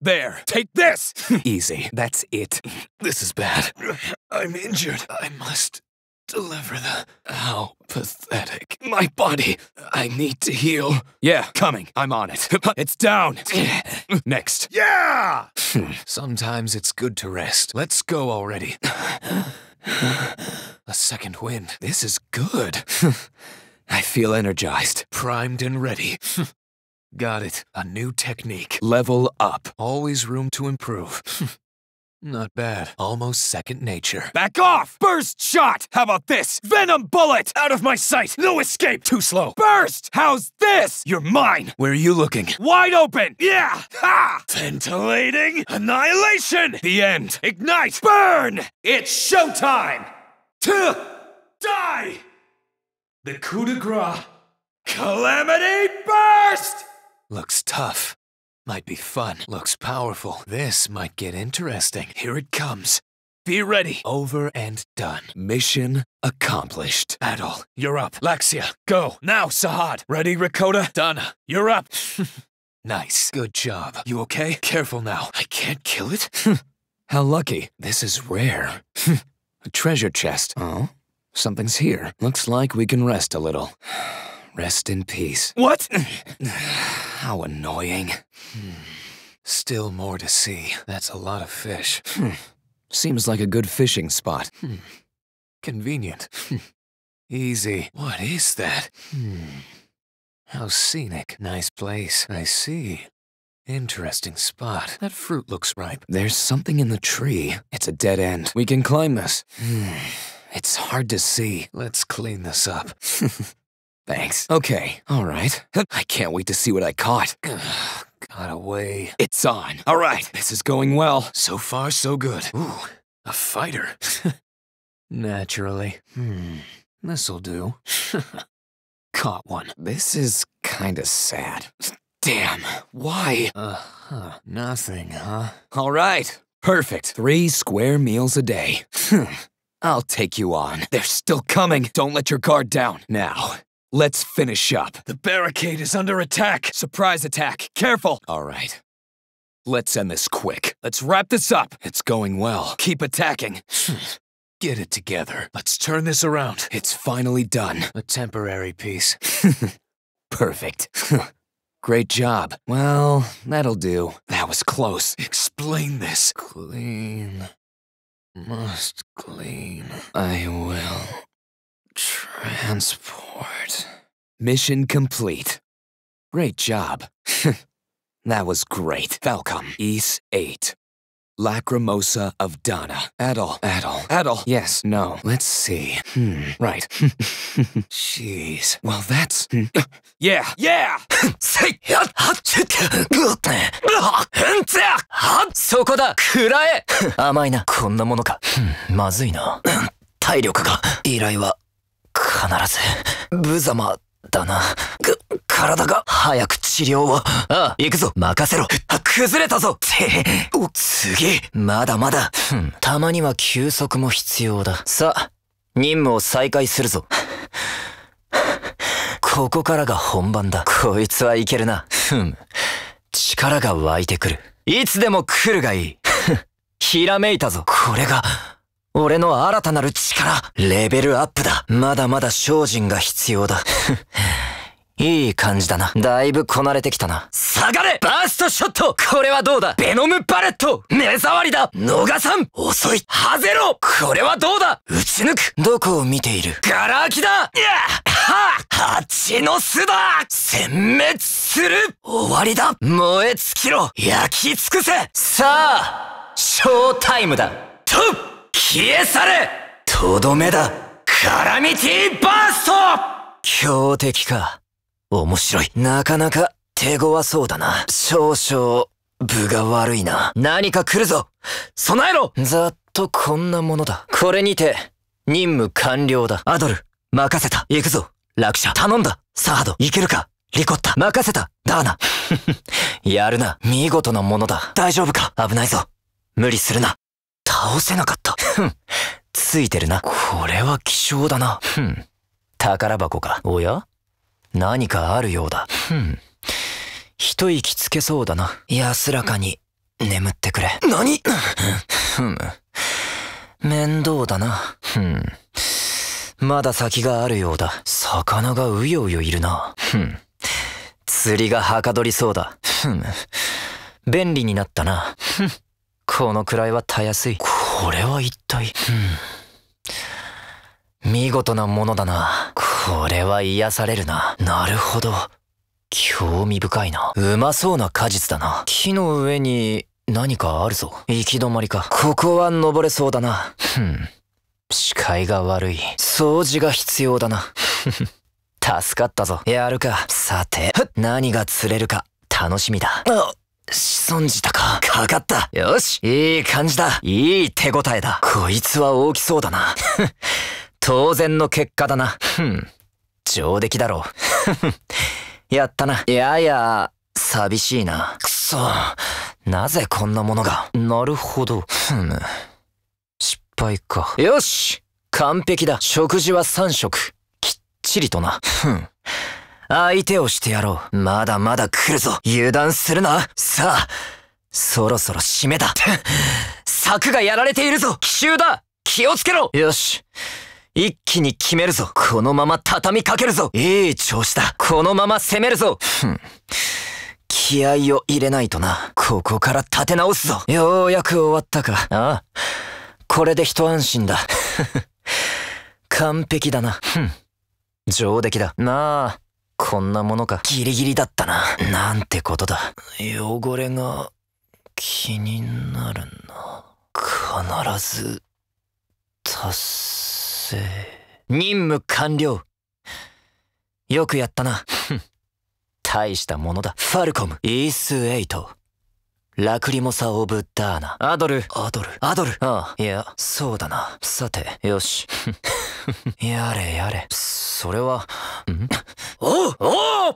There, take this! Easy, that's it. This is bad. I'm injured. I must deliver the. How pathetic. My body. I need to heal. Yeah, coming. I'm on it. It's down. Next. Yeah! Hmm. Sometimes it's good to rest. Let's go already. A second wind. This is good. I feel energized. Primed and ready. Got it. A new technique. Level up. Always room to improve. Not bad. Almost second nature. Back off! Burst shot! How about this? Venom bullet! Out of my sight! No escape! Too slow. Burst! How's this? You're mine! Where are you looking? Wide open! Yeah! Ha! Ventilating! Annihilation! The end! Ignite! Burn! It's showtime! To Die! The coup de grace Calamity Burst! Looks tough. Might be fun. Looks powerful. This might get interesting. Here it comes. Be ready. Over and done. Mission accomplished. Adol, you're up. Laxia, go. Now, Sahad. Ready, Rakota? Donna, you're up. nice. Good job. You okay? Careful now. I can't kill it? How lucky. This is rare. A treasure chest. Oh? Something's here. Looks like we can rest a little. Rest in peace. What? How annoying. Hmm. Still more to see. That's a lot of fish. Hmm. Seems like a good fishing spot. Hmm. Convenient. Easy. What is that? How scenic. Nice place. I see. Interesting spot. That fruit looks ripe. There's something in the tree. It's a dead end. We can climb this. It's hard to see. Let's clean this up. Thanks. Okay, alright. I can't wait to see what I caught. Got away. It's on. Alright, this is going well. So far, so good. Ooh, a fighter. Naturally. Hmm, this'll do. Caught one. This is kinda sad. Damn, why? Uh-huh, nothing, huh? Alright, perfect. Three square meals a day. Hmm. I'll take you on. They're still coming. Don't let your guard down. Now, let's finish up. The barricade is under attack. Surprise attack. Careful. All right. Let's end this quick. Let's wrap this up. It's going well. Keep attacking. Get it together. Let's turn this around. It's finally done. A temporary piece. Perfect. Great job. Well, that'll do. That was close. Explain this. Clean must clean. I will transport. Mission complete. Great job. that was great. Falcom, East 8. Lacrimosa of Donna. Adol. Adol. Adol. Yes. No. Let's see. Hmm. Right. Jeez. Well, that's. yeah. Yeah. そこだくらえ甘いな。こんなものか。まずいな。体力が。依頼は、必ず、無様だな。ぐ体が。早く治療を。ああ、行くぞ。任せろ。崩れたぞて、お、次。まだまだ。ふん、たまには休息も必要だ。さあ、任務を再開するぞ。ここからが本番だ。こいつはいけるな。ふん。力が湧いてくる。いつでも来るがいい。ひらめいたぞ。これが、俺の新たなる力。レベルアップだ。まだまだ精進が必要だ。いい感じだな。だいぶこなれてきたな。下がれバーストショットこれはどうだベノムバレット目障りだ逃さん遅いハゼロこれはどうだ撃ち抜くどこを見ているガラ空きだやはあ蜂の巣だ殲滅する終わりだ燃え尽きろ焼き尽くせさあショータイムだと消え去れとどめだカラミティバースト強敵か。面白い。なかなか手強そうだな。少々、部が悪いな。何か来るぞ備えろざっとこんなものだ。これにて、任務完了だ。アドル、任せた。行くぞ、落車。頼んだ。サード、行けるかリコッタ、任せた。ダーナ。やるな。見事なものだ。大丈夫か危ないぞ。無理するな。倒せなかった。ふん。ついてるな。これは希少だな。ふん。宝箱か。おや何かあるようだ。ふん。一息つけそうだな。安らかに眠ってくれ。何ふむ。面倒だな。ふん。まだ先があるようだ。魚がうようよいるな。ふん。釣りがはかどりそうだ。ふむ。便利になったな。ふん。このくらいはたやすい。これは一体。ふん。見事なものだな。これは癒されるな。なるほど。興味深いな。うまそうな果実だな。木の上に何かあるぞ。行き止まりか。ここは登れそうだな。ふん。視界が悪い。掃除が必要だな。助かったぞ。やるか。さて、何が釣れるか、楽しみだ。あ存じたか。かかった。よし。いい感じだ。いい手応えだ。こいつは大きそうだな。当然の結果だな。ふん。上出来だろう。やったな。やや、寂しいな。くそ。なぜこんなものが。なるほど。ふむ。失敗か。よし完璧だ。食事は3食。きっちりとな。ふん。相手をしてやろう。まだまだ来るぞ。油断するな。さあ、そろそろ締めだ。柵がやられているぞ。奇襲だ気をつけろよし。一気に決めるぞこのまま畳みかけるぞいい調子だこのまま攻めるぞふん。気合を入れないとな。ここから立て直すぞ。ようやく終わったか。ああ。これで一安心だ。完璧だな。ふん。上出来だ。なあ、こんなものか。ギリギリだったな。なんてことだ。汚れが気になるな。必ず、達成。任務完了よくやったな 大したものだファルコムイース8ラクリモサ・オブ・ダーナアドルアドルアドルああいやそうだなさてよし やれやれそれはんおお